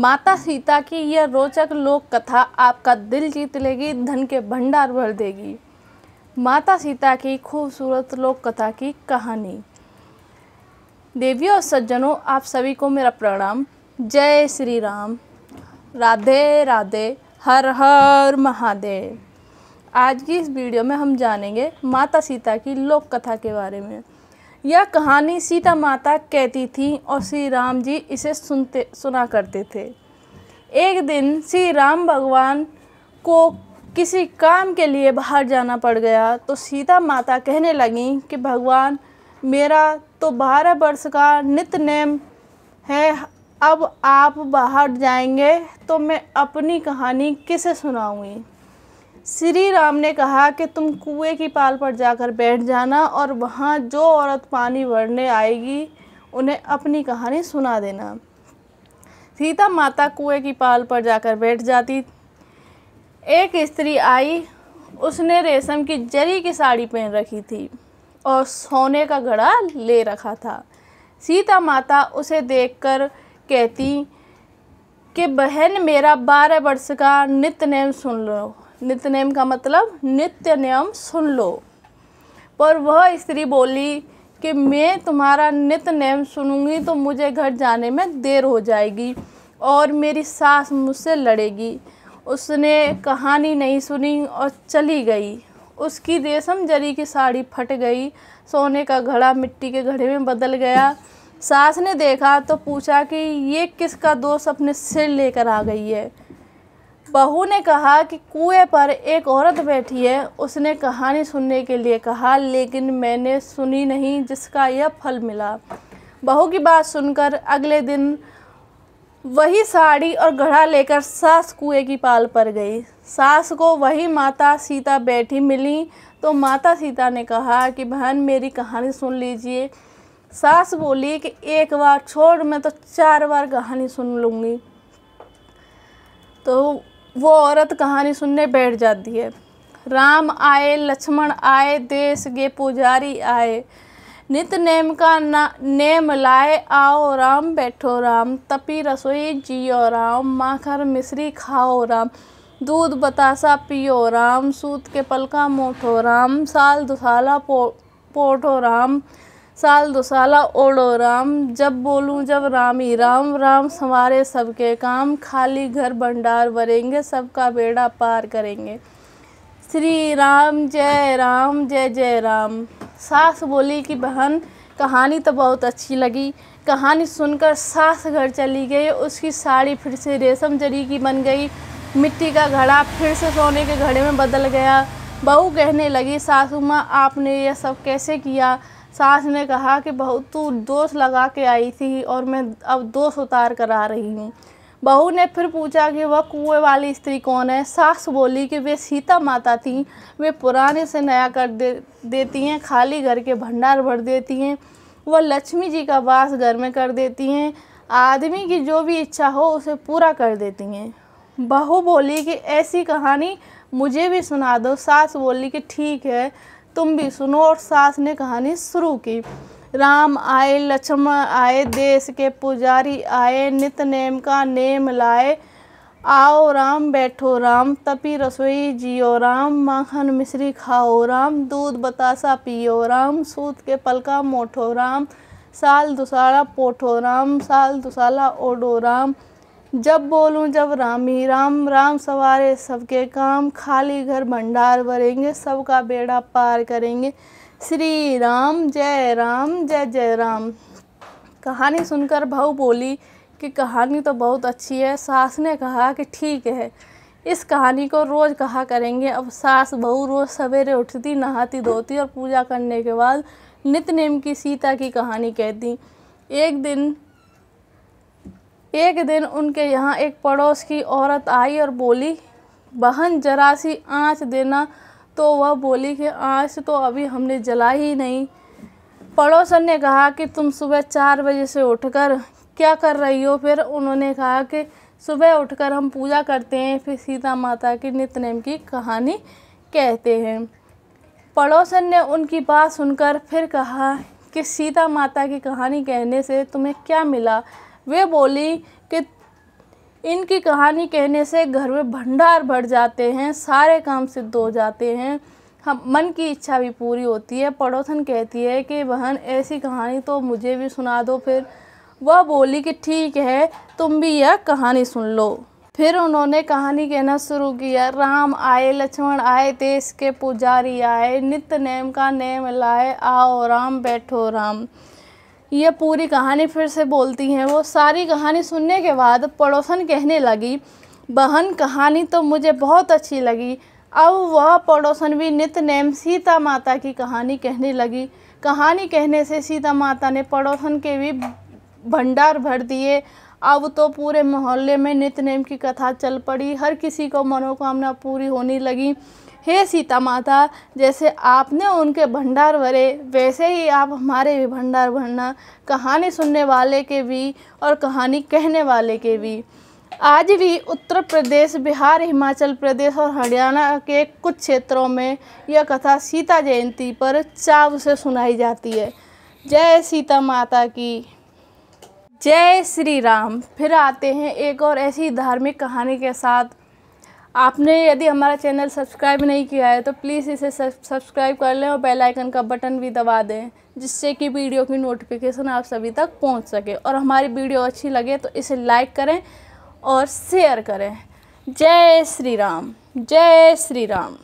माता सीता की यह रोचक लोक कथा आपका दिल जीत लेगी धन के भंडार भर देगी माता सीता की खूबसूरत लोक कथा की कहानी देवियों और सज्जनों आप सभी को मेरा प्रणाम जय श्री राम राधे राधे हर हर महादेव आज की इस वीडियो में हम जानेंगे माता सीता की लोक कथा के बारे में यह कहानी सीता माता कहती थी और श्री राम जी इसे सुनते सुना करते थे एक दिन श्री राम भगवान को किसी काम के लिए बाहर जाना पड़ गया तो सीता माता कहने लगी कि भगवान मेरा तो बारह वर्ष का नित नेम है अब आप बाहर जाएंगे तो मैं अपनी कहानी किसे सुनाऊंगी श्री राम ने कहा कि तुम कुएं की पाल पर जाकर बैठ जाना और वहाँ जो औरत पानी भरने आएगी उन्हें अपनी कहानी सुना देना सीता माता कुएं की पाल पर जाकर बैठ जाती एक स्त्री आई उसने रेशम की जरी की साड़ी पहन रखी थी और सोने का घड़ा ले रखा था सीता माता उसे देखकर कहती कि बहन मेरा बारह वर्ष का नित्य नेम सुन लो नित्य नेम का मतलब नित्य नियम सुन लो पर वह स्त्री बोली कि मैं तुम्हारा नित्य नेम सुनूंगी तो मुझे घर जाने में देर हो जाएगी और मेरी सास मुझसे लड़ेगी उसने कहानी नहीं सुनी और चली गई उसकी रेशम जरी की साड़ी फट गई सोने का घड़ा मिट्टी के घड़े में बदल गया सास ने देखा तो पूछा कि ये किसका दोष अपने सिर लेकर आ गई है बहू ने कहा कि कुएं पर एक औरत बैठी है उसने कहानी सुनने के लिए कहा लेकिन मैंने सुनी नहीं जिसका यह फल मिला बहू की बात सुनकर अगले दिन वही साड़ी और घड़ा लेकर सास कुएं की पाल पर गई सास को वही माता सीता बैठी मिली तो माता सीता ने कहा कि बहन मेरी कहानी सुन लीजिए सास बोली कि एक बार छोड़ मैं तो चार बार कहानी सुन लूँगी तो वो औरत कहानी सुनने बैठ जाती है राम आए लक्ष्मण आए देश के पुजारी आए नित नेम का ना नेम लाए आओ राम बैठो राम तपी रसोई जियो राम माखर मिश्री खाओ राम दूध बतासा पियो राम सूत के पलका मोठो राम साल दुसाला पो पोठो राम साल दुसाला ओढ़ो राम जब बोलूँ जब राम ही राम राम संवारे सबके काम खाली घर भंडार भरेंगे सबका बेड़ा पार करेंगे श्री राम जय राम जय जय राम सास बोली कि बहन कहानी तो बहुत अच्छी लगी कहानी सुनकर सास घर चली गई उसकी साड़ी फिर से रेशम जरी की बन गई मिट्टी का घड़ा फिर से सोने के घड़े में बदल गया बहू कहने लगी सासू माँ आपने यह सब कैसे किया सास ने कहा कि बहू तू दोष लगा के आई थी और मैं अब दोष उतार कर आ रही हूँ बहू ने फिर पूछा कि वह कुएं वाली स्त्री कौन है सास बोली कि वे सीता माता थीं वे पुराने से नया कर दे देती हैं खाली घर के भंडार भर देती हैं वह लक्ष्मी जी का वास घर में कर देती हैं आदमी की जो भी इच्छा हो उसे पूरा कर देती हैं बहू बोली कि ऐसी कहानी मुझे भी सुना दो सास बोली कि ठीक है तुम भी सुनो और सास ने कहानी शुरू की राम आए लक्ष्मण आए देश के पुजारी आए नित नेम का नेम लाए आओ राम बैठो राम तपी रसोई जियो राम माखन मिश्री खाओ राम दूध बतासा पियो राम सूत के पलका मोठो राम साल दुसाला पोठो राम साल दुसाला ओडो राम जब बोलूं जब रामी राम राम सवारे सबके काम खाली घर भंडार भरेंगे सबका बेड़ा पार करेंगे श्री राम जय राम जय जय राम कहानी सुनकर भाव बोली कि कहानी तो बहुत अच्छी है सास ने कहा कि ठीक है इस कहानी को रोज़ कहा करेंगे अब सास बहू रोज़ सवेरे उठती नहाती धोती और पूजा करने के बाद नित नेम की सीता की कहानी कहती एक दिन एक दिन उनके यहाँ एक पड़ोस की औरत आई और बोली बहन जरा सी आँच देना तो वह बोली कि आँच तो अभी हमने जलाई ही नहीं पड़ोसन ने कहा कि तुम सुबह चार बजे से उठकर क्या कर रही हो फिर उन्होंने कहा कि सुबह उठकर हम पूजा करते हैं फिर सीता माता की नितनेम की कहानी कहते हैं पड़ोसन ने उनकी बात सुनकर फिर कहा कि सीता माता की कहानी कहने से तुम्हें क्या मिला वे बोली कि इनकी कहानी कहने से घर में भंडार भर जाते हैं सारे काम सिद्ध हो जाते हैं हम मन की इच्छा भी पूरी होती है पड़ोसन कहती है कि बहन ऐसी कहानी तो मुझे भी सुना दो फिर वह बोली कि ठीक है तुम भी यह कहानी सुन लो फिर उन्होंने कहानी कहना शुरू किया राम आए लक्ष्मण आए देश के पुजारी आए नित्य नेम का नेम लाए आओ राम बैठो राम ये पूरी कहानी फिर से बोलती हैं वो सारी कहानी सुनने के बाद पड़ोसन कहने लगी बहन कहानी तो मुझे बहुत अच्छी लगी अब वह पड़ोसन भी नित नेम सीता माता की कहानी कहने लगी कहानी कहने से सीता माता ने पड़ोसन के भी भंडार भर दिए अब तो पूरे मोहल्ले में नित्यनेम नेम की कथा चल पड़ी हर किसी को मनोकामना पूरी होने लगी हे सीता माता जैसे आपने उनके भंडार भरे वैसे ही आप हमारे भी भंडार भरना कहानी सुनने वाले के भी और कहानी कहने वाले के भी आज भी उत्तर प्रदेश बिहार हिमाचल प्रदेश और हरियाणा के कुछ क्षेत्रों में यह कथा सीता जयंती पर चाव से सुनाई जाती है जय सीता माता की जय श्री राम फिर आते हैं एक और ऐसी धार्मिक कहानी के साथ आपने यदि हमारा चैनल सब्सक्राइब नहीं किया है तो प्लीज़ इसे सब्सक्राइब कर लें और बेल आइकन का बटन भी दबा दें जिससे कि वीडियो की नोटिफिकेशन आप सभी तक पहुंच सके और हमारी वीडियो अच्छी लगे तो इसे लाइक करें और शेयर करें जय श्री राम जय श्री राम